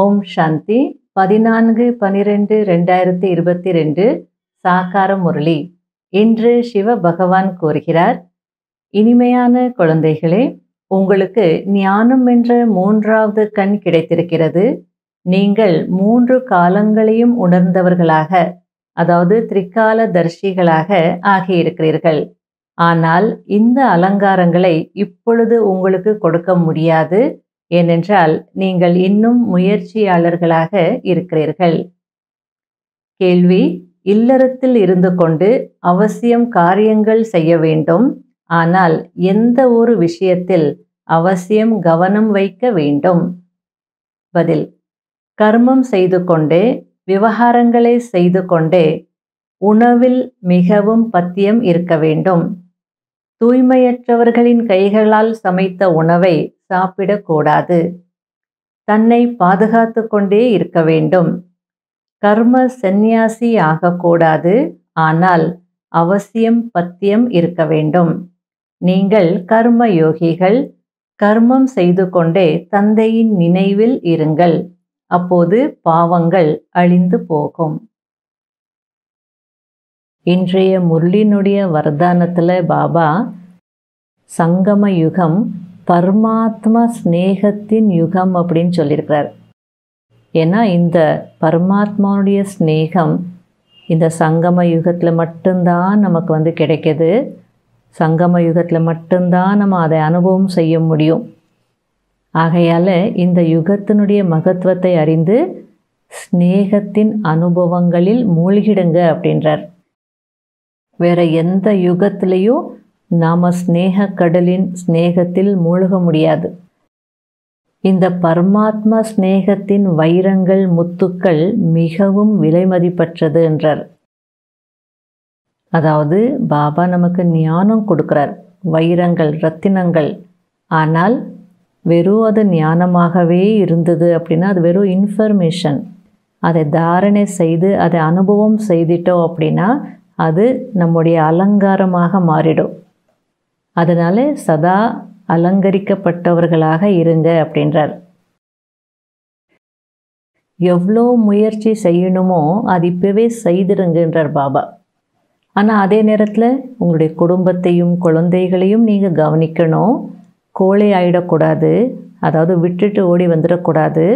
ஓம் சாந்தி பதினான்கு பனிரெண்டு ரெண்டாயிரத்தி இருபத்தி ரெண்டு சாக்கார முரளி இன்று சிவ பகவான் கூறுகிறார் இனிமையான குழந்தைகளே உங்களுக்கு ஞானம் என்ற மூன்றாவது கண் கிடைத்திருக்கிறது நீங்கள் மூன்று காலங்களையும் உணர்ந்தவர்களாக அதாவது திரிகால தர்ஷிகளாக ஆகியிருக்கிறீர்கள் ஆனால் இந்த அலங்காரங்களை இப்பொழுது உங்களுக்கு கொடுக்க முடியாது ஏனென்றால் நீங்கள் இன்னும் முயற்சியாளர்களாக இருக்கிறீர்கள் கேள்வி இல்லறத்தில் இருந்து கொண்டு அவசியம் காரியங்கள் செய்ய வேண்டும் ஆனால் எந்த ஒரு விஷயத்தில் அவசியம் கவனம் வைக்க வேண்டும் பதில் கர்மம் செய்து கொண்டே விவகாரங்களை செய்து கொண்டே உணவில் மிகவும் பத்தியம் இருக்க வேண்டும் தூய்மையற்றவர்களின் கைகளால் சமைத்த உணவை சாப்பிடக்கூடாது தன்னை பாதுகாத்து கொண்டே இருக்க வேண்டும் கர்ம சந்நியாசி ஆகக்கூடாது ஆனால் அவசியம் பத்தியம் இருக்க வேண்டும் நீங்கள் கர்ம யோகிகள் கர்மம் செய்து கொண்டே தந்தையின் நினைவில் இருங்கள் அப்போது பாவங்கள் அழிந்து போகும் இன்றைய முரளினுடைய வர்தானத்தில் பாபா சங்கம யுகம் பரமாத்ம ஸ்நேகத்தின் யுகம் அப்படின்னு சொல்லியிருக்கிறார் ஏன்னா இந்த பரமாத்மாவுடைய ஸ்நேகம் இந்த சங்கம யுகத்தில் மட்டும்தான் நமக்கு வந்து கிடைக்கிது சங்கம யுகத்தில் மட்டும்தான் நம்ம அதை அனுபவம் செய்ய முடியும் ஆகையால் இந்த யுகத்தினுடைய மகத்துவத்தை அறிந்து ஸ்நேகத்தின் அனுபவங்களில் மூழ்கிடுங்க அப்படின்றார் வேற எந்த யுகத்திலையும் நாம் ஸ்னேக கடலின் ஸ்னேகத்தில் மூழ்க முடியாது இந்த பரமாத்மா ஸ்னேகத்தின் வைரங்கள் முத்துக்கள் மிகவும் விலைமதிப்பற்றது என்றார் அதாவது பாபா நமக்கு ஞானம் கொடுக்குறார் வைரங்கள் ரத்தினங்கள் ஆனால் வெறும் அது ஞானமாகவே இருந்தது அப்படின்னா அது வெறும் இன்ஃபர்மேஷன் அதை தாரணை செய்து அதை அனுபவம் செய்துட்டோம் அப்படின்னா அது நம்முடைய அலங்காரமாக மாறிடும் அதனால் சதா அலங்கரிக்கப்பட்டவர்களாக இருங்க அப்படின்றார் எவ்வளோ முயற்சி செய்யணுமோ அது இப்போவே செய்திருங்கன்றார் பாபா ஆனால் அதே நேரத்தில் உங்களுடைய குடும்பத்தையும் குழந்தைகளையும் நீங்கள் கவனிக்கணும் கோழை ஆயிடக்கூடாது அதாவது விட்டுட்டு ஓடி வந்துடக்கூடாது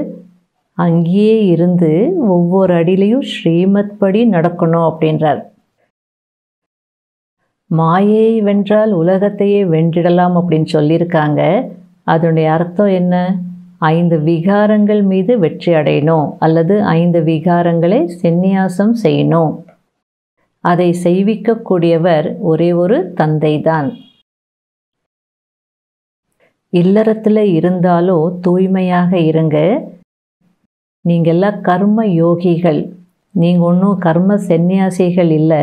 அங்கேயே இருந்து ஒவ்வொரு அடியிலையும் ஸ்ரீமத் படி நடக்கணும் அப்படின்றார் மாயை வென்றால் உலகத்தையே வென்றிடலாம் அப்படின்னு சொல்லியிருக்காங்க அதனுடைய அர்த்தம் என்ன ஐந்து விகாரங்கள் மீது வெற்றி அடையணும் அல்லது ஐந்து விகாரங்களை செந்நியாசம் செய்யணும் அதை செய்விக்கக்கூடியவர் ஒரே ஒரு தந்தைதான் இல்லறத்தில் இருந்தாலும் தூய்மையாக இருங்க நீங்கள்லாம் கர்ம யோகிகள் நீங்கள் ஒன்றும் கர்ம சன்னியாசிகள் இல்லை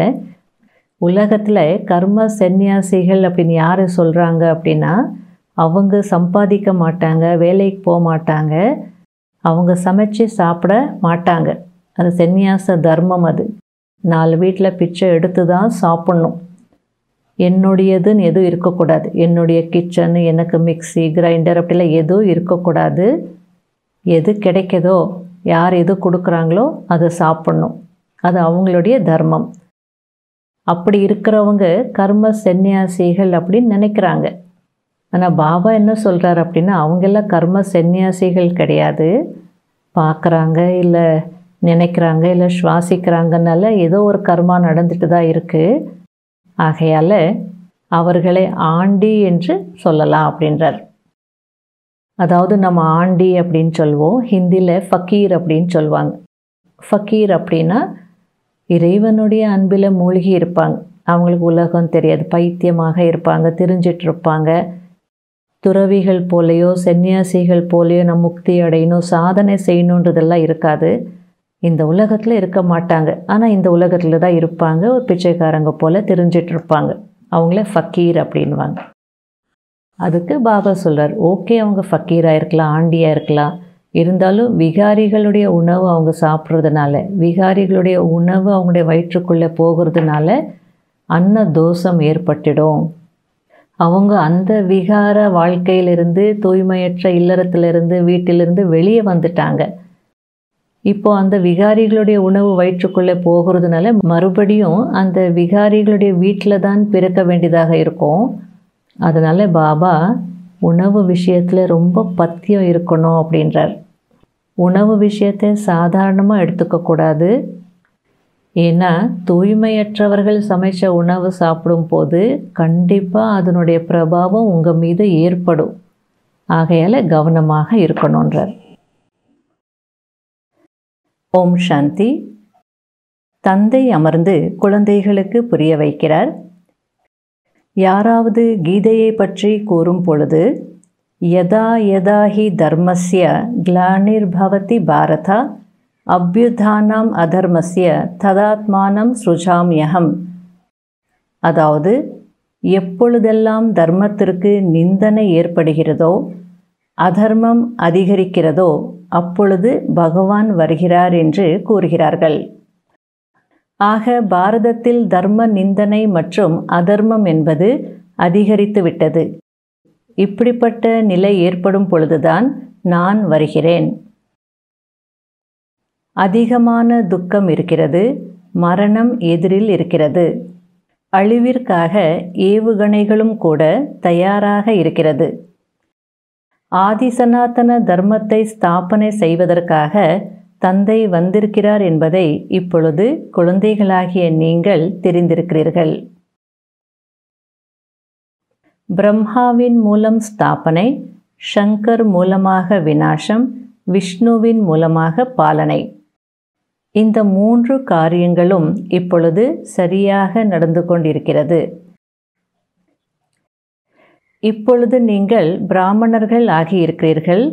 உலகத்தில் கர்ம சன்னியாசிகள் அப்படின்னு யார் சொல்கிறாங்க அப்படின்னா அவங்க சம்பாதிக்க மாட்டாங்க வேலைக்கு போக மாட்டாங்க அவங்க சமைச்சு சாப்பிட மாட்டாங்க அது சன்னியாச தர்மம் அது நாலு வீட்டில் பிச்சை எடுத்து தான் சாப்பிட்ணும் என்னுடையதுன்னு எதுவும் இருக்கக்கூடாது என்னுடைய கிச்சனு எனக்கு மிக்சி கிரைண்டர் அப்படிலாம் எதுவும் இருக்கக்கூடாது எது கிடைக்கதோ யார் எது கொடுக்குறாங்களோ அதை சாப்பிட்ணும் அது அவங்களுடைய தர்மம் அப்படி இருக்கிறவங்க கர்ம சன்னியாசிகள் அப்படின்னு நினைக்கிறாங்க ஆனால் பாபா என்ன சொல்கிறார் அப்படின்னா அவங்கெல்லாம் கர்ம சன்னியாசிகள் கிடையாது பார்க்குறாங்க இல்லை நினைக்கிறாங்க இல்லை சுவாசிக்கிறாங்கனால ஏதோ ஒரு கர்மா நடந்துட்டு தான் இருக்குது ஆகையால் அவர்களை ஆண்டி என்று சொல்லலாம் அப்படின்றார் அதாவது நம்ம ஆண்டி அப்படின்னு சொல்வோம் ஹிந்தியில் ஃபக்கீர் அப்படின்னு சொல்லுவாங்க ஃபக்கீர் அப்படின்னா இறைவனுடைய அன்பில் மூழ்கி இருப்பாங்க அவங்களுக்கு உலகம் தெரியாது பைத்தியமாக இருப்பாங்க தெரிஞ்சிட்டு இருப்பாங்க துறவிகள் போலையோ சன்னியாசிகள் போலையோ நம்ம முக்தி அடையணும் சாதனை செய்யணுன்றதெல்லாம் இருக்காது இந்த உலகத்தில் இருக்க மாட்டாங்க ஆனால் இந்த உலகத்தில் தான் இருப்பாங்க ஒரு பிச்சைக்காரங்க போல் தெரிஞ்சிட்டு இருப்பாங்க அவங்கள ஃபக்கீர் அப்படின்வாங்க அதுக்கு பாபா சொல்கிறார் ஓகே அவங்க ஃபக்கீராக இருக்கலாம் ஆண்டியாக இருக்கலாம் இருந்தாலும் விகாரிகளுடைய உணவு அவங்க சாப்பிட்றதுனால விகாரிகளுடைய உணவு அவங்களுடைய வயிற்றுக்குள்ளே போகிறதுனால அன்ன தோஷம் ஏற்பட்டுடும் அவங்க அந்த விகார வாழ்க்கையிலிருந்து தூய்மையற்ற இல்லறத்திலிருந்து வீட்டிலிருந்து வெளியே வந்துட்டாங்க இப்போது அந்த விகாரிகளுடைய உணவு வயிற்றுக்குள்ளே போகிறதுனால மறுபடியும் அந்த விகாரிகளுடைய வீட்டில் தான் பிறக்க வேண்டியதாக இருக்கும் அதனால் பாபா உணவு விஷயத்தில் ரொம்ப பத்தியம் இருக்கணும் அப்படின்றார் உணவு விஷயத்தை சாதாரணமாக எடுத்துக்கக்கூடாது ஏன்னா தூய்மையற்றவர்கள் சமைச்ச உணவு சாப்பிடும்போது கண்டிப்பாக அதனுடைய பிரபாவம் உங்கள் மீது ஏற்படும் ஆகையால் கவனமாக இருக்கணுன்றார் ஓம் சாந்தி தந்தை அமர்ந்து குழந்தைகளுக்கு புரிய வைக்கிறார் யாராவது கீதையை பற்றி கூறும் பொழுது யதா எதா ஹி தர்மஸ்ய கிளானிர்பவதி பாரத அபியுத்தானாம் அதர்மஸ்ய ததாத்மானம் சுஜாமியகம் அதாவது எப்பொழுதெல்லாம் தர்மத்திற்கு நிந்தனை ஏற்படுகிறதோ அதர்மம் அதிகரிக்கிறதோ அப்பொழுது பகவான் வருகிறார் என்று கூறுகிறார்கள் ஆக பாரதத்தில் தர்ம நிந்தனை மற்றும் அதர்மம் என்பது அதிகரித்துவிட்டது இப்படிப்பட்ட நிலை ஏற்படும் பொழுதுதான் நான் வருகிறேன் அதிகமான துக்கம் இருக்கிறது மரணம் எதிரில் இருக்கிறது அழிவிற்காக ஏவுகணைகளும் கூட தயாராக இருக்கிறது ஆதிசனாதன தர்மத்தை ஸ்தாபனை செய்வதற்காக தந்தை வந்திருக்கிறார் என்பதை இப்பொழுது குழந்தைகளாகிய நீங்கள் தெரிந்திருக்கிறீர்கள் பிரம்மாவின் மூலம் ஸ்தாபனை ஷங்கர் மூலமாக வினாசம் விஷ்ணுவின் மூலமாக பாலனை இந்த மூன்று காரியங்களும் இப்பொழுது சரியாக நடந்து கொண்டிருக்கிறது இப்பொழுது நீங்கள் பிராமணர்கள் ஆகியிருக்கிறீர்கள்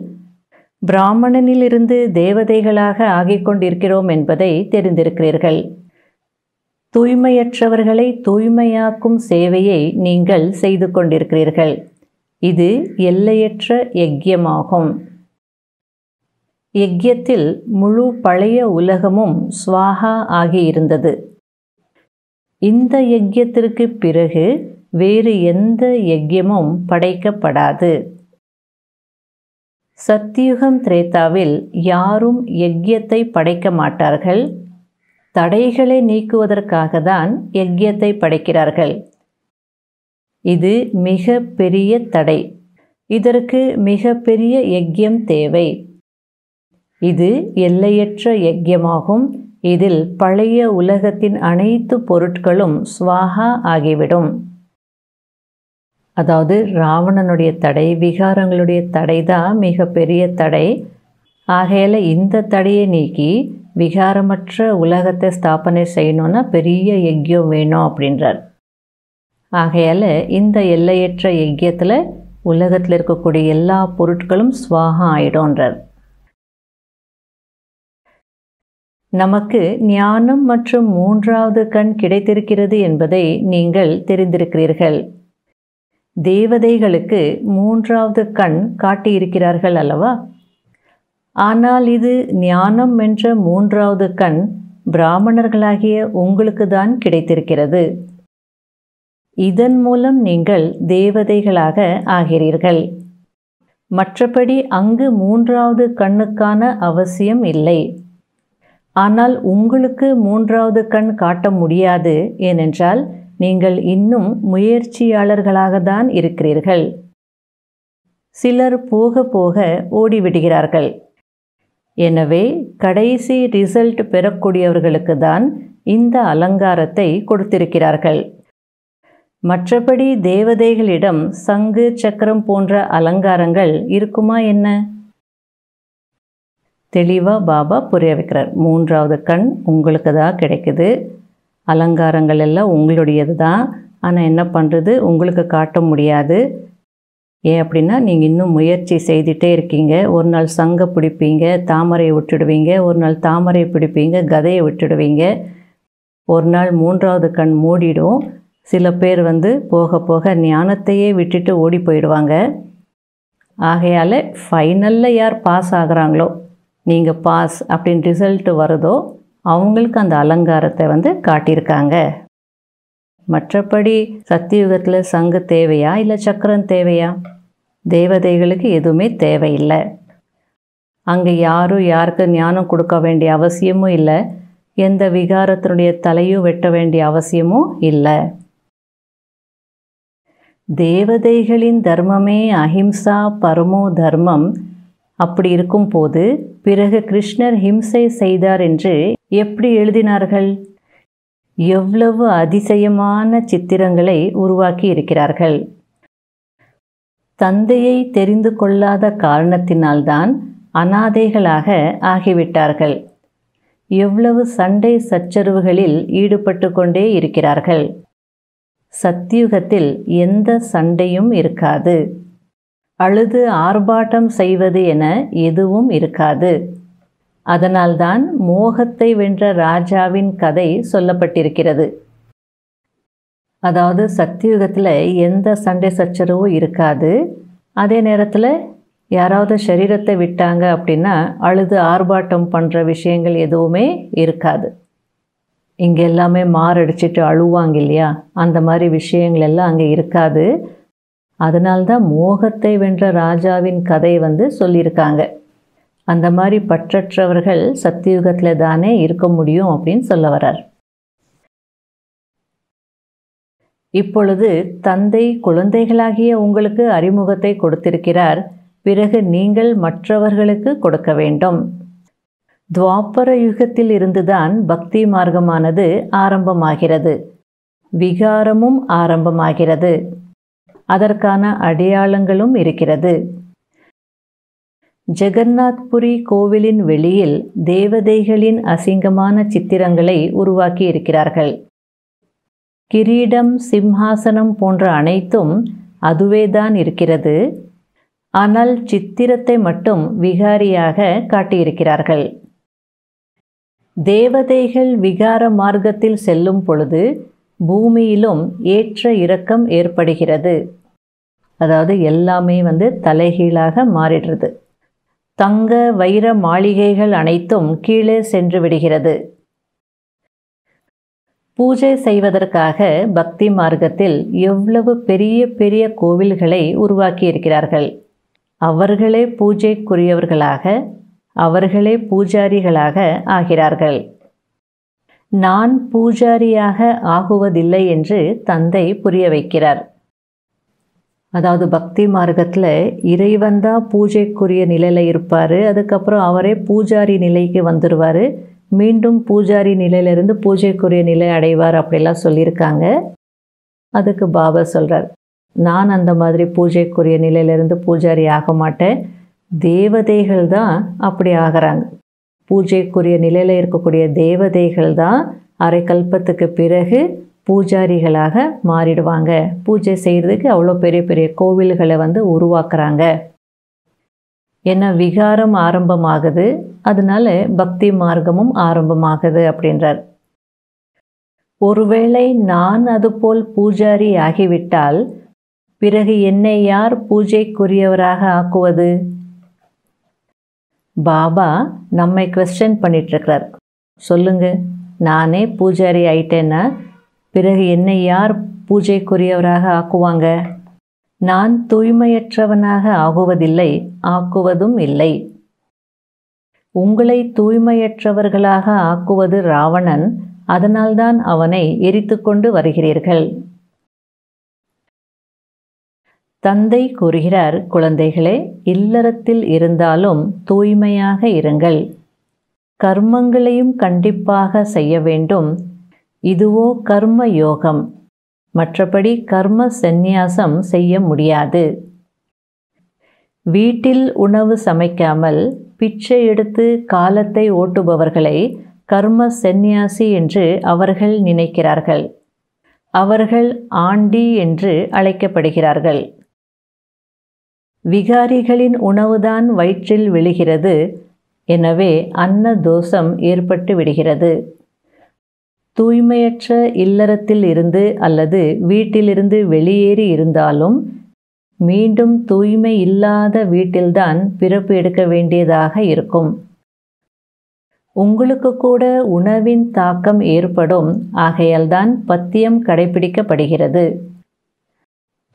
பிராமணனிலிருந்து தேவதைகளாக ஆகிக் கொண்டிருக்கிறோம் என்பதை தெரிந்திருக்கிறீர்கள் தூய்மையற்றவர்களை தூய்மையாக்கும் சேவையை நீங்கள் செய்து கொண்டிருக்கிறீர்கள் இது எல்லையற்ற யக்கியமாகும் யக்கியத்தில் முழு பழைய உலகமும் ஸ்வாகா ஆகியிருந்தது இந்த யக்கியத்திற்கு பிறகு வேறு எந்த யக்கியமும் படைக்கப்படாது சத்தியுகம் திரேத்தாவில் யாரும் யக்கியத்தை படைக்க மாட்டார்கள் தடைகளை நீக்குவதற்காக தான் யஜ்யத்தை படைக்கிறார்கள் இது மிக பெரிய தடை இதற்கு மிக பெரிய யஜ்யம் தேவை இது எல்லையற்ற யஜ்யமாகும் இதில் பழைய உலகத்தின் அனைத்து பொருட்களும் சுவாகா ஆகிவிடும் அதாவது ராவணனுடைய தடை விகாரங்களுடைய தடை தான் மிகப்பெரிய தடை ஆகையில் இந்த தடையை நீக்கி விகாரமற்ற உலகத்தை ஸ்தாபனை செய்யணும்னா பெரிய யஜ்யம் வேணும் அப்படின்றார் ஆகையால் இந்த எல்லையற்ற யஜ்யத்தில் உலகத்தில் இருக்கக்கூடிய எல்லா பொருட்களும் சுவாகம் ஆயிடும்ன்றார் நமக்கு ஞானம் மற்றும் மூன்றாவது கண் கிடைத்திருக்கிறது என்பதை நீங்கள் தெரிந்திருக்கிறீர்கள் தேவதைகளுக்கு மூன்றாவது கண் காட்டியிருக்கிறார்கள் அல்லவா ஆனால் இது ஞானம் என்ற மூன்றாவது கண் பிராமணர்களாகிய உங்களுக்கு தான் கிடைத்திருக்கிறது இதன் மூலம் நீங்கள் தேவதைகளாக ஆகிறீர்கள் மற்றபடி அங்கு மூன்றாவது கண்ணுக்கான அவசியம் இல்லை ஆனால் உங்களுக்கு மூன்றாவது கண் காட்ட முடியாது ஏனென்றால் நீங்கள் இன்னும் முயற்சியாளர்களாக தான் இருக்கிறீர்கள் சிலர் போக போக ஓடிவிடுகிறார்கள் எனவே கடைசி ரிசல்ட் பெறக்கூடியவர்களுக்கு தான் இந்த அலங்காரத்தை கொடுத்திருக்கிறார்கள் மற்றபடி தேவதைகளிடம் சங்கு சக்கரம் போன்ற அலங்காரங்கள் இருக்குமா என்ன தெளிவாக பாபா புரிய வைக்கிறார் மூன்றாவது கண் உங்களுக்கு தான் கிடைக்குது அலங்காரங்கள் எல்லாம் உங்களுடையது தான் ஆனால் என்ன பண்ணுறது உங்களுக்கு காட்ட முடியாது ஏன் அப்படின்னா நீங்கள் இன்னும் முயற்சி செய்துகிட்டே இருக்கீங்க ஒரு நாள் சங்க பிடிப்பீங்க தாமரையை விட்டுடுவீங்க ஒரு நாள் தாமரையை பிடிப்பீங்க கதையை விட்டுடுவீங்க ஒரு நாள் மூன்றாவது கண் மூடிடும் சில பேர் வந்து போக போக ஞானத்தையே விட்டுட்டு ஓடி போயிடுவாங்க ஆகையால் ஃபைனலில் யார் பாஸ் ஆகிறாங்களோ நீங்கள் பாஸ் அப்படின்னு ரிசல்ட்டு வருதோ அவங்களுக்கு அந்த அலங்காரத்தை வந்து காட்டியிருக்காங்க மற்றபடி சத்தியுகத்தில் சங்கு தேவையா இல்லை சக்கரம் தேவையா தேவதைகளுக்கு எதுவுமே தேவையில்லை அங்கே யாரும் யாருக்கு ஞானம் கொடுக்க வேண்டிய அவசியமும் இல்லை எந்த விகாரத்தினுடைய தலையும் வெட்ட வேண்டிய அவசியமும் இல்லை தேவதைகளின் தர்மமே அஹிம்சா பரமோ தர்மம் அப்படி இருக்கும்போது பிறகு கிருஷ்ணர் ஹிம்சை செய்தார் என்று எப்படி எழுதினார்கள் எவ்வளவு அதிசயமான சித்திரங்களை உருவாக்கி இருக்கிறார்கள் தந்தையை தெரிந்து கொள்ளாத காரணத்தினால்தான் அனாதைகளாக ஆகிவிட்டார்கள் எவ்வளவு சண்டை சச்சரவுகளில் ஈடுபட்டு கொண்டே இருக்கிறார்கள் சத்தியுகத்தில் எந்த சண்டையும் இருக்காது அழுது ஆர்ப்பாட்டம் செய்வது என எதுவும் இருக்காது அதனால்தான் மோகத்தை வென்ற ராஜாவின் கதை சொல்லப்பட்டிருக்கிறது அதாவது சத்தியுகத்தில் எந்த சண்டை சச்சரவும் இருக்காது அதே நேரத்தில் யாராவது சரீரத்தை விட்டாங்க அப்படின்னா அழுது ஆர்ப்பாட்டம் பண்ணுற விஷயங்கள் எதுவுமே இருக்காது இங்கே எல்லாமே மாரடிச்சிட்டு அழுவாங்க இல்லையா அந்த மாதிரி விஷயங்கள் எல்லாம் அங்கே இருக்காது அதனால்தான் மோகத்தை வென்ற ராஜாவின் கதை வந்து சொல்லியிருக்காங்க அந்த மாதிரி பற்றற்றவர்கள் சத்தியுகத்தில் தானே இருக்க முடியும் அப்படின்னு சொல்ல வர்றார் இப்பொழுது தந்தை குழந்தைகளாகிய உங்களுக்கு அறிமுகத்தை கொடுத்திருக்கிறார் பிறகு நீங்கள் மற்றவர்களுக்கு கொடுக்க வேண்டும் துவாபர யுகத்தில் இருந்துதான் பக்தி மார்க்கமானது ஆரம்பமாகிறது விகாரமும் ஆரம்பமாகிறது அதற்கான அடையாளங்களும் இருக்கிறது ஜெகநாத்புரி கோவிலின் வெளியில் தேவதைகளின் அசிங்கமான சித்திரங்களை உருவாக்கி இருக்கிறார்கள் கிரீடம் சிம்ஹாசனம் போன்ற அனைத்தும் அதுவேதான் இருக்கிறது ஆனால் சித்திரத்தை மட்டும் விகாரியாக காட்டியிருக்கிறார்கள் தேவதைகள் விகார மார்க்கத்தில் செல்லும் பொழுது பூமியிலும் ஏற்ற இறக்கம் ஏற்படுகிறது அதாவது எல்லாமே வந்து தலைகீழாக மாறிடுறது தங்க வைர மாளிகைகள் அனைத்தும் கீழே சென்று விடுகிறது பூஜை செய்வதற்காக பக்தி மார்க்கத்தில் எவ்வளவு பெரிய பெரிய கோவில்களை உருவாக்கியிருக்கிறார்கள் அவர்களே பூஜைக்குரியவர்களாக அவர்களே பூஜாரிகளாக ஆகிறார்கள் நான் பூஜாரியாக ஆகுவதில்லை என்று தந்தை புரிய வைக்கிறார் அதாவது பக்தி மார்க்கத்தில் இறைவன் தான் பூஜைக்குரிய நிலையில் இருப்பார் அதுக்கப்புறம் அவரே பூஜாரி நிலைக்கு வந்துடுவார் மீண்டும் பூஜாரி நிலையிலிருந்து பூஜைக்குரிய நிலை அடைவார் அப்படிலாம் சொல்லியிருக்காங்க அதுக்கு பாபா சொல்கிறார் நான் அந்த மாதிரி பூஜைக்குரிய நிலையிலிருந்து பூஜாரி ஆக மாட்டேன் தேவதைகள் தான் அப்படி ஆகிறாங்க பூஜைக்குரிய நிலையில் இருக்கக்கூடிய தேவதைகள் தான் அரைக்கல்பத்துக்கு பிறகு பூஜாரிகளாக மாறிடுவாங்க பூஜை செய்கிறதுக்கு அவ்வளோ பெரிய பெரிய கோவில்களை வந்து உருவாக்குறாங்க ஏன்னா விகாரம் ஆரம்பமாகுது அதனால பக்தி மார்க்கமும் ஆரம்பமாகுது அப்படின்றார் ஒருவேளை நான் அதுபோல் பூஜாரி ஆகிவிட்டால் பிறகு என்னை யார் பூஜைக்குரியவராக ஆக்குவது பாபா நம்மை கொஸ்டின் பண்ணிட்டுருக்கிறார் சொல்லுங்க நானே பூஜாரி ஆயிட்டேன்னா பிறகு என்னை யார் பூஜைக்குரியவராக ஆக்குவாங்க நான் தூய்மையற்றவனாக ஆகுவதில்லை ஆக்குவதும் இல்லை உங்களை தூய்மையற்றவர்களாக ஆக்குவது ராவணன் அதனால்தான் அவனை எரித்து கொண்டு வருகிறீர்கள் தந்தை கூறுகிறார் குழந்தைகளே இல்லறத்தில் இருந்தாலும் தூய்மையாக இருங்கள் கர்மங்களையும் கண்டிப்பாக செய்ய வேண்டும் இதுவோ கர்ம யோகம் மற்றபடி கர்ம சந்நியாசம் செய்ய முடியாது வீட்டில் உணவு சமைக்காமல் பிச்சை எடுத்து காலத்தை ஓட்டுபவர்களை கர்ம சந்நியாசி என்று அவர்கள் நினைக்கிறார்கள் அவர்கள் ஆண்டி என்று அழைக்கப்படுகிறார்கள் விகாரிகளின் உணவுதான் வயிற்றில் விழுகிறது எனவே அன்ன தோஷம் ஏற்பட்டு விடுகிறது தூய்மையற்ற இல்லறத்தில் இருந்து அல்லது வீட்டிலிருந்து வெளியேறி இருந்தாலும் மீண்டும் தூய்மை இல்லாத வீட்டில்தான் பிறப்பு எடுக்க வேண்டியதாக இருக்கும் உங்களுக்கு கூட உணவின் தாக்கம் ஏற்படும் ஆகையால்தான் பத்தியம் கடைபிடிக்கப்படுகிறது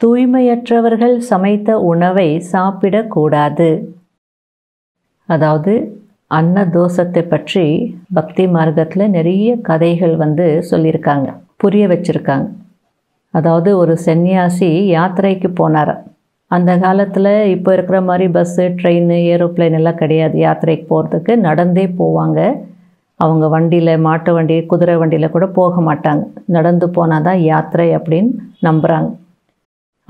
தூய்மையற்றவர்கள் சமைத்த உணவை சாப்பிடக்கூடாது அதாவது அன்னதோஷத்தை பற்றி பக்தி மார்க்கத்தில் நிறைய கதைகள் வந்து சொல்லியிருக்காங்க புரிய வச்சுருக்காங்க அதாவது ஒரு சன்னியாசி யாத்திரைக்கு போனார் அந்த காலத்தில் இப்போ இருக்கிற மாதிரி பஸ்ஸு ட்ரெயின் ஏரோப்ளைன் எல்லாம் கிடையாது யாத்திரைக்கு போகிறதுக்கு நடந்தே போவாங்க அவங்க வண்டியில் மாட்டு வண்டி குதிரை வண்டியில் கூட போக மாட்டாங்க நடந்து போனால் தான் யாத்திரை அப்படின்னு நம்புகிறாங்க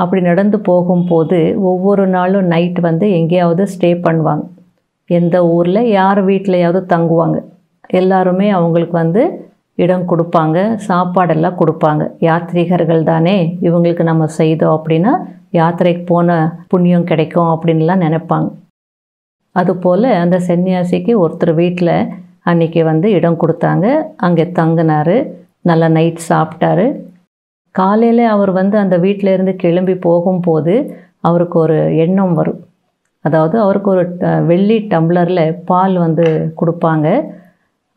அப்படி நடந்து போகும்போது ஒவ்வொரு நாளும் நைட் வந்து எங்கேயாவது ஸ்டே பண்ணுவாங்க எந்த ஊரில் யார் வீட்டிலையாவது தங்குவாங்க எல்லாருமே அவங்களுக்கு வந்து இடம் கொடுப்பாங்க சாப்பாடெல்லாம் கொடுப்பாங்க யாத்ரீகர்கள் தானே இவங்களுக்கு நம்ம செய்தோம் அப்படின்னா யாத்திரைக்கு போன புண்ணியம் கிடைக்கும் அப்படின்லாம் நினைப்பாங்க அதுபோல் அந்த சன்னியாசிக்கு ஒருத்தர் வீட்டில் அன்றைக்கி வந்து இடம் கொடுத்தாங்க அங்கே தங்கினார் நல்லா நைட் சாப்பிட்டாரு காலையில் அவர் வந்து அந்த வீட்டிலேருந்து கிளம்பி போகும்போது அவருக்கு ஒரு எண்ணம் வரும் அதாவது அவருக்கு ஒரு வெள்ளி டம்ளரில் பால் வந்து கொடுப்பாங்க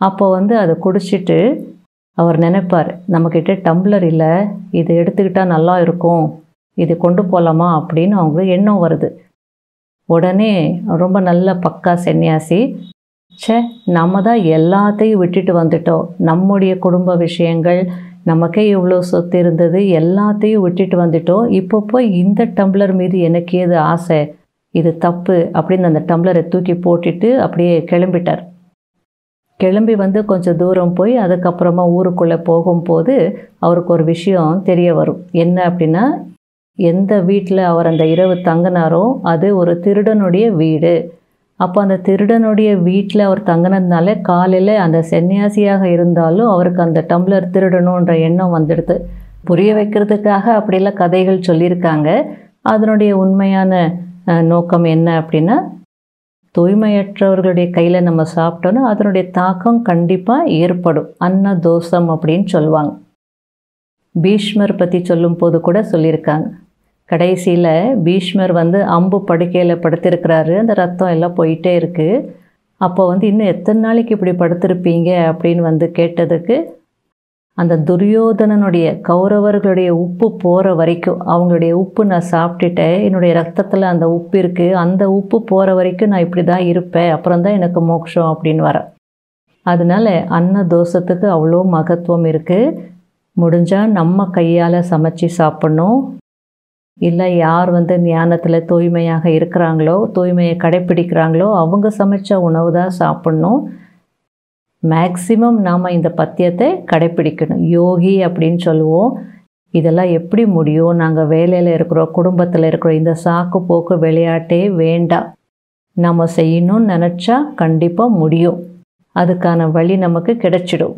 அப்போ வந்து அதை குடிச்சிட்டு அவர் நினைப்பார் நம்மக்கிட்ட டம்ளர் இல்லை இதை எடுத்துக்கிட்டால் நல்லா இருக்கும் இது கொண்டு போகலாமா அப்படின்னு அவங்களுக்கு எண்ணம் வருது உடனே ரொம்ப நல்ல பக்கா சன்னியாசி சே நம்ம தான் எல்லாத்தையும் விட்டுட்டு வந்துட்டோம் நம்முடைய குடும்ப விஷயங்கள் நமக்கே இவ்வளோ சொத்து இருந்தது எல்லாத்தையும் விட்டுட்டு வந்துட்டோம் இப்போ போய் இந்த டம்ளர் மீது எனக்கு ஏது ஆசை இது தப்பு அப்படின்னு அந்த டம்ளரை தூக்கி போட்டுட்டு அப்படியே கிளம்பிட்டார் கிளம்பி வந்து கொஞ்சம் தூரம் போய் அதுக்கப்புறமா ஊருக்குள்ளே போகும்போது அவருக்கு ஒரு விஷயம் தெரிய வரும் என்ன அப்படின்னா எந்த வீட்டில் அவர் அந்த இரவு தங்கினாரோ அது ஒரு திருடனுடைய வீடு அப்போ அந்த திருடனுடைய வீட்டில் அவர் தங்கினதுனால காலையில் அந்த சன்னியாசியாக இருந்தாலும் அவருக்கு அந்த டம்ளர் திருடணுன்ற எண்ணம் வந்துடுது புரிய வைக்கிறதுக்காக அப்படிலாம் கதைகள் சொல்லியிருக்காங்க அதனுடைய உண்மையான நோக்கம் என்ன அப்படின்னா தூய்மையற்றவர்களுடைய கையில் நம்ம சாப்பிட்டோன்னா அதனுடைய தாக்கம் கண்டிப்பாக ஏற்படும் அன்ன தோஷம் அப்படின்னு சொல்லுவாங்க பீஷ்மர் பற்றி சொல்லும்போது கூட சொல்லியிருக்காங்க கடைசியில் பீஷ்மர் வந்து அம்பு படுக்கையில் படுத்திருக்கிறாரு அந்த ரத்தம் எல்லாம் போயிட்டே இருக்குது அப்போ வந்து இன்னும் எத்தனை நாளைக்கு இப்படி படுத்திருப்பீங்க அப்படின்னு வந்து கேட்டதுக்கு அந்த துரியோதனனுடைய கௌரவர்களுடைய உப்பு போகிற வரைக்கும் அவங்களுடைய உப்பு நான் சாப்பிட்டுட்டேன் என்னுடைய ரத்தத்தில் அந்த உப்பு இருக்குது அந்த உப்பு போகிற வரைக்கும் நான் இப்படி தான் இருப்பேன் அப்புறம் தான் எனக்கு மோட்சம் அப்படின்னு வரேன் அதனால் அன்ன தோஷத்துக்கு அவ்வளோ மகத்துவம் இருக்குது முடிஞ்சால் நம்ம கையால் சமைச்சு சாப்பிட்ணும் இல்லை யார் வந்து ஞானத்தில் தூய்மையாக இருக்கிறாங்களோ தூய்மையை கடைப்பிடிக்கிறாங்களோ அவங்க சமைச்ச உணவு தான் சாப்பிட்ணும் மேக்சிமம் நாம் இந்த பத்தியத்தை கடைப்பிடிக்கணும் யோகி அப்படின்னு சொல்லுவோம் இதெல்லாம் எப்படி முடியும் நாங்கள் வேலையில் இருக்கிறோம் குடும்பத்தில் இருக்கிறோம் இந்த சாக்கு போக்கு விளையாட்டே வேண்டாம் நம்ம செய்யணும்னு நினச்சா கண்டிப்பாக முடியும் அதுக்கான வழி நமக்கு கிடைச்சிடும்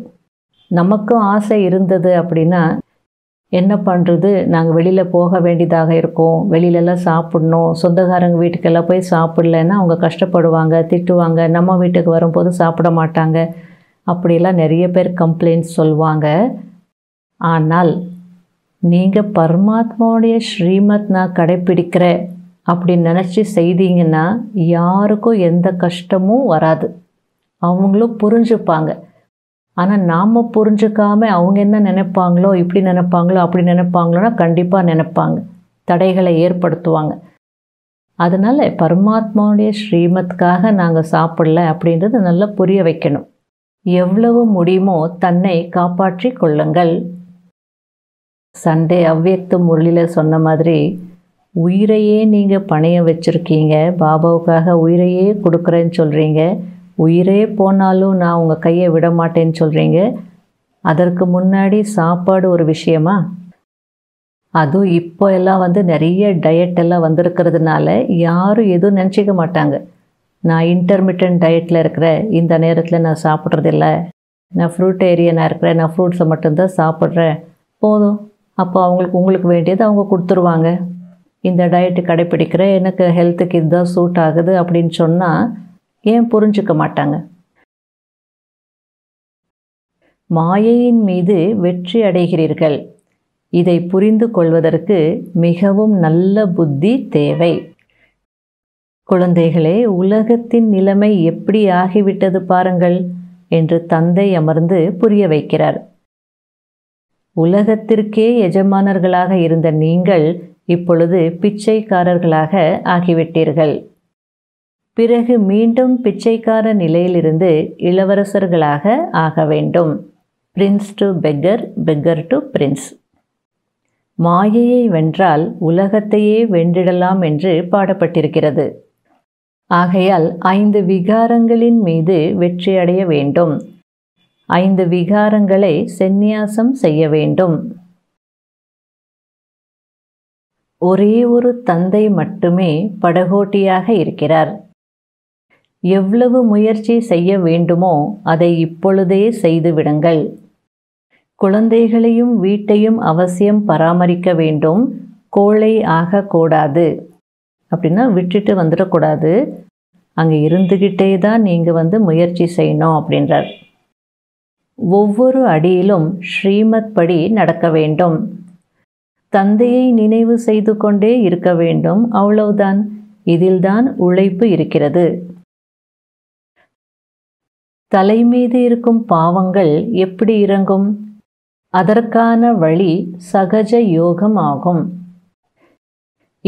நமக்கும் ஆசை இருந்தது அப்படின்னா என்ன பண்ணுறது நாங்கள் வெளியில் போக வேண்டியதாக இருக்கும் வெளியிலலாம் சாப்பிடணும் சொந்தக்காரங்க வீட்டுக்கெல்லாம் போய் சாப்பிட்லன்னா அவங்க கஷ்டப்படுவாங்க திட்டுவாங்க நம்ம வீட்டுக்கு வரும்போது சாப்பிட மாட்டாங்க அப்படிலாம் நிறைய பேர் கம்ப்ளைண்ட் சொல்லுவாங்க ஆனால் நீங்கள் பரமாத்மாவுடைய ஸ்ரீமத் நான் கடைப்பிடிக்கிற அப்படின்னு நினச்சி செய்தீங்கன்னா யாருக்கும் எந்த கஷ்டமும் வராது அவங்களும் புரிஞ்சுப்பாங்க ஆனால் நாம் புரிஞ்சுக்காம அவங்க என்ன நினைப்பாங்களோ இப்படி நினைப்பாங்களோ அப்படி நினைப்பாங்களோன்னா கண்டிப்பாக நினைப்பாங்க தடைகளை ஏற்படுத்துவாங்க அதனால் பரமாத்மாவுடைய ஸ்ரீமத்துக்காக நாங்கள் சாப்பிடல அப்படின்றது நல்லா புரிய வைக்கணும் எவ்வளவு முடியுமோ தன்னை காப்பாற்றி கொள்ளுங்கள் சண்டே அவ்வியக்த முரளியில் சொன்ன மாதிரி உயிரையே நீங்கள் பணையம் வச்சுருக்கீங்க பாபாவுக்காக உயிரையே கொடுக்குறேன்னு சொல்கிறீங்க உயிரே போனாலும் நான் உங்கள் கையை விட மாட்டேன்னு சொல்கிறீங்க அதற்கு முன்னாடி சாப்பாடு ஒரு விஷயமா அதுவும் இப்போ எல்லாம் வந்து நிறைய டயட் எல்லாம் வந்திருக்கிறதுனால யாரும் எதுவும் நினச்சிக்க மாட்டாங்க நான் இன்டர்மீடியன்ட் டயட்டில் இருக்கிறேன் இந்த நேரத்தில் நான் சாப்பிட்றதில்ல நான் ஃப்ரூட் ஏரியனாக இருக்கிறேன் நான் ஃப்ரூட்ஸை மட்டும்தான் சாப்பிட்றேன் போதும் அப்போ அவங்களுக்கு உங்களுக்கு வேண்டியது அவங்க கொடுத்துருவாங்க இந்த டயட்டு கடைப்பிடிக்கிற எனக்கு ஹெல்த்துக்கு இதுதான் சூட் ஆகுது அப்படின்னு சொன்னால் ஏன் புரிஞ்சுக்க மாட்டாங்க மாயையின் மீது வெற்றி அடைகிறீர்கள் இதை புரிந்து கொள்வதற்கு மிகவும் நல்ல புத்தி தேவை குழந்தைகளே உலகத்தின் நிலைமை எப்படி ஆகிவிட்டது பாருங்கள் என்று தந்தை அமர்ந்து புரிய வைக்கிறார் உலகத்திற்கே எஜமானர்களாக இருந்த நீங்கள் இப்பொழுது பிச்சைக்காரர்களாக ஆகிவிட்டீர்கள் பிறகு மீண்டும் பிச்சைக்கார நிலையிலிருந்து இளவரசர்களாக ஆக வேண்டும் prince to beggar beggar to prince மாயையை வென்றால் உலகத்தையே வென்றிடலாம் என்று பாடப்பட்டிருக்கிறது ஆகையால் ஐந்து விகாரங்களின் மீது வெற்றியடைய வேண்டும் ஐந்து விகாரங்களை செந்நியாசம் செய்ய வேண்டும் ஒரே ஒரு தந்தை மட்டுமே படகோட்டியாக இருக்கிறார் எவ்வளவு முயற்சி செய்ய வேண்டுமோ அதை இப்பொழுதே செய்துவிடுங்கள் குழந்தைகளையும் வீட்டையும் அவசியம் பராமரிக்க வேண்டும் கோழை ஆகக்கூடாது அப்படின்னா விட்டுட்டு வந்துடக்கூடாது அங்கே இருந்துக்கிட்டே தான் நீங்கள் வந்து முயற்சி செய்யணும் அப்படின்றார் ஒவ்வொரு அடியிலும் ஸ்ரீமத் படி நடக்க வேண்டும் தந்தையை நினைவு செய்து கொண்டே இருக்க வேண்டும் அவ்வளவுதான் இதில்தான் உழைப்பு இருக்கிறது தலை மீது இருக்கும் பாவங்கள் எப்படி இறங்கும் அதற்கான வழி சகஜ யோகம் ஆகும்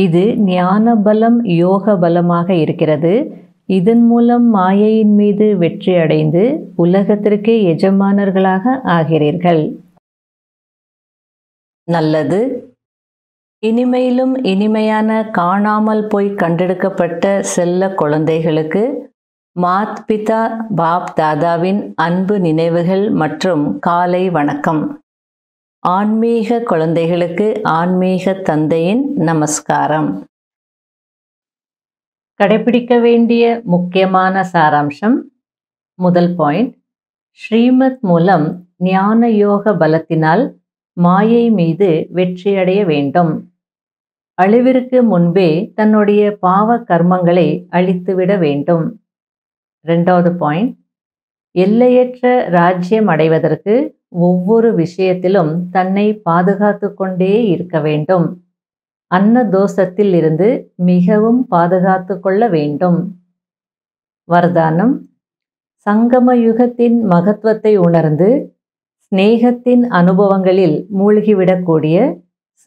இது ஞானபலம் யோக பலமாக இருக்கிறது இதன் மூலம் மாயையின் மீது வெற்றி அடைந்து உலகத்திற்கே எஜமானர்களாக ஆகிறீர்கள் நல்லது இனிமையிலும் இனிமையான காணாமல் போய் கண்டெடுக்கப்பட்ட செல்ல குழந்தைகளுக்கு மாத் பிதா பாப் தாதாவின் அன்பு நினைவுகள் மற்றும் காலை வணக்கம் ஆன்மீக குழந்தைகளுக்கு ஆன்மீக தந்தையின் நமஸ்காரம் கடைபிடிக்க வேண்டிய முக்கியமான சாராம்சம் முதல் பாயிண்ட் ஸ்ரீமத் மூலம் ஞான யோக பலத்தினால் மாயை மீது வெற்றியடைய வேண்டும் அழிவிற்கு முன்பே தன்னுடைய பாவ கர்மங்களை அழித்துவிட வேண்டும் ரெண்டாவது பாயிண்ட் எல்லையற்ற ராஜ்யம் அடைவதற்கு ஒவ்வொரு விஷயத்திலும் தன்னை பாதுகாத்து கொண்டே இருக்க வேண்டும் அன்னதோஷத்தில் இருந்து மிகவும் பாதுகாத்து கொள்ள வேண்டும் சங்கம யுகத்தின் மகத்துவத்தை உணர்ந்து ஸ்நேகத்தின் அனுபவங்களில் மூழ்கிவிடக்கூடிய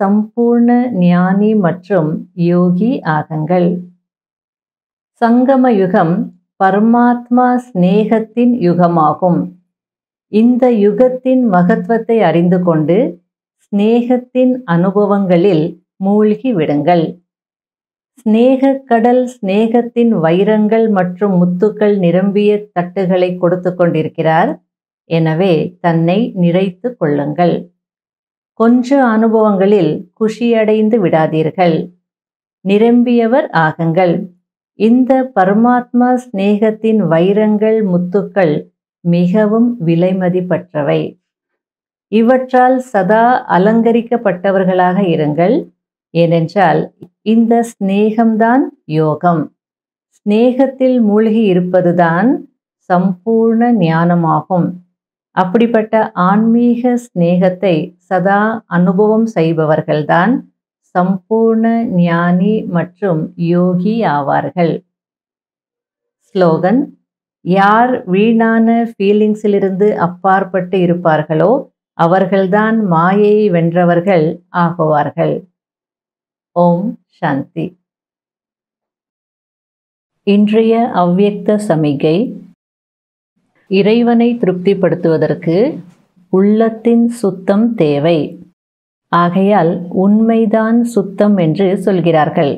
சம்பூர்ண ஞானி மற்றும் யோகி ஆகங்கள் சங்கம யுகம் பரமாத்மா ஸ்நேகத்தின் யுகமாகும் இந்த யுகத்தின் மகத்துவத்தை அறிந்து கொண்டு ஸ்நேகத்தின் அனுபவங்களில் மூழ்கி விடுங்கள் ஸ்னேக கடல் ஸ்னேகத்தின் வைரங்கள் மற்றும் முத்துக்கள் நிரம்பிய தட்டுகளை கொடுத்து கொண்டிருக்கிறார் எனவே தன்னை நிறைத்து கொள்ளுங்கள் கொஞ்ச அனுபவங்களில் குஷியடைந்து விடாதீர்கள் நிரம்பியவர் ஆகுங்கள் இந்த பரமாத்மா ஸ்நேகத்தின் வைரங்கள் முத்துக்கள் மிகவும் விலைமதிப்பற்றவை இவற்றால் சதா அலங்கரிக்கப்பட்டவர்களாக இருங்கள் ஏனென்றால் இந்த ஸ்நேகம்தான் யோகம் ஸ்நேகத்தில் மூழ்கி இருப்பதுதான் சம்பூர்ண ஞானமாகும் அப்படிப்பட்ட ஆன்மீக ஸ்நேகத்தை சதா அனுபவம் செய்பவர்கள்தான் சம்பூர்ண ஞானி மற்றும் யோகி ஆவார்கள் ஸ்லோகன் யார் வீணான ஃபீலிங்ஸிலிருந்து அப்பாற்பட்டு இருப்பார்களோ அவர்கள்தான் மாயையை வென்றவர்கள் ஆகுவார்கள் ஓம் சாந்தி இன்றைய அவ்வியக்த சமிகை இறைவனை திருப்திப்படுத்துவதற்கு உள்ளத்தின் சுத்தம் தேவை ஆகையால் உண்மைதான் சுத்தம் என்று சொல்கிறார்கள்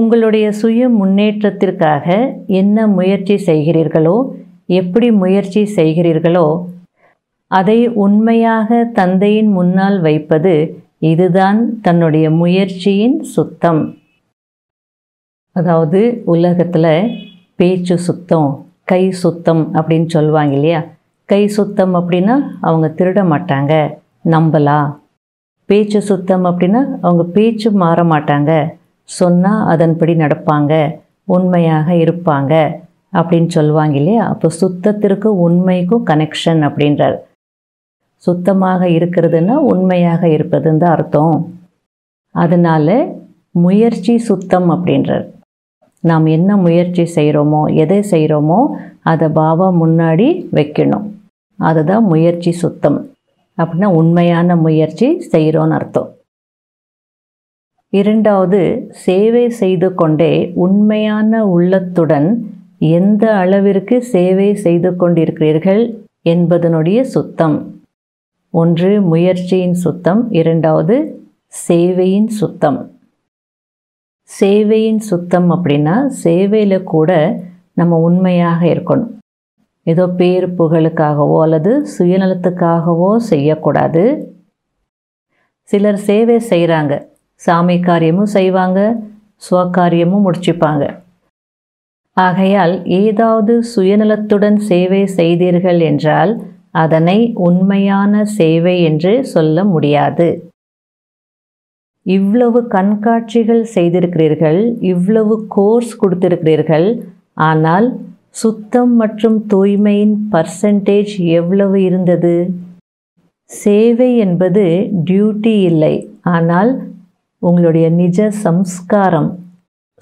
உங்களுடைய சுய முன்னேற்றத்திற்காக என்ன முயற்சி செய்கிறீர்களோ எப்படி முயற்சி செய்கிறீர்களோ அதை உண்மையாக தந்தையின் முன்னால் வைப்பது இதுதான் தன்னுடைய முயற்சியின் சுத்தம் அதாவது உலகத்தில் பேச்சு சுத்தம் கை சுத்தம் அப்படின்னு சொல்லுவாங்க இல்லையா கை சுத்தம் அப்படின்னா அவங்க திருட மாட்டாங்க நம்பலாம் பேச்சு சுத்தம் அப்படின்னா அவங்க பேச்சு மாற மாட்டாங்க சொன்னால் அதன்படி நடப்பாங்க உண்மையாக இருப்பாங்க அப்படின்னு சொல்லுவாங்க இல்லையா அப்போ சுத்தத்திற்கு உண்மைக்கும் கனெக்ஷன் அப்படின்றார் சுத்தமாக இருக்கிறதுன்னா உண்மையாக இருப்பதுன்னு தான் அர்த்தம் அதனால் முயற்சி சுத்தம் அப்படின்றார் நாம் என்ன முயற்சி செய்கிறோமோ எதை செய்கிறோமோ அதை பாபா முன்னாடி வைக்கணும் அதுதான் முயற்சி சுத்தம் அப்படின்னா உண்மையான முயற்சி செய்கிறோன்னு அர்த்தம் இரண்டாவது சேவை செய்து கொண்டே உண்மையான உள்ளத்துடன் எந்த அளவிற்கு சேவை செய்து கொண்டிருக்கிறீர்கள் என்பதனுடைய சுத்தம் ஒன்று முயற்சியின் சுத்தம் இரண்டாவது சேவையின் சுத்தம் சேவையின் சுத்தம் அப்படின்னா சேவையில் கூட நம்ம உண்மையாக இருக்கணும் ஏதோ பேர் புகழுக்காகவோ அல்லது சுயநலத்துக்காகவோ செய்யக்கூடாது சிலர் சேவை செய்கிறாங்க சாமி காரியமும் செய்வாங்க சுவக்காரியமும் முடிச்சுப்பாங்க ஆகையால் ஏதாவது சுயநலத்துடன் சேவை செய்தீர்கள் என்றால் அதனை உண்மையான சேவை என்று சொல்ல முடியாது இவ்வளவு கண்காட்சிகள் செய்திருக்கிறீர்கள் இவ்வளவு கோர்ஸ் கொடுத்திருக்கிறீர்கள் ஆனால் சுத்தம் மற்றும் தூய்மையின் பர்சன்டேஜ் எவ்வளவு இருந்தது சேவை என்பது டியூட்டி இல்லை ஆனால் உங்களுடைய நிஜ சம்ஸ்காரம்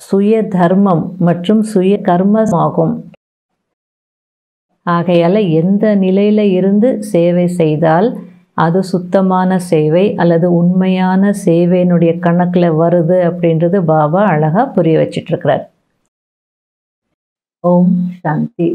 சுய தர்மம் மற்றும் சுய கர்மமாகும் ஆகையால் எந்த நிலையில் இருந்து சேவை செய்தால் அது சுத்தமான சேவை அல்லது உண்மையான சேவையினுடைய கணக்கில் வருது அப்படின்றது பாபா அழகாக புரிய வச்சிட்ருக்கிறார் ஓம் சாந்தி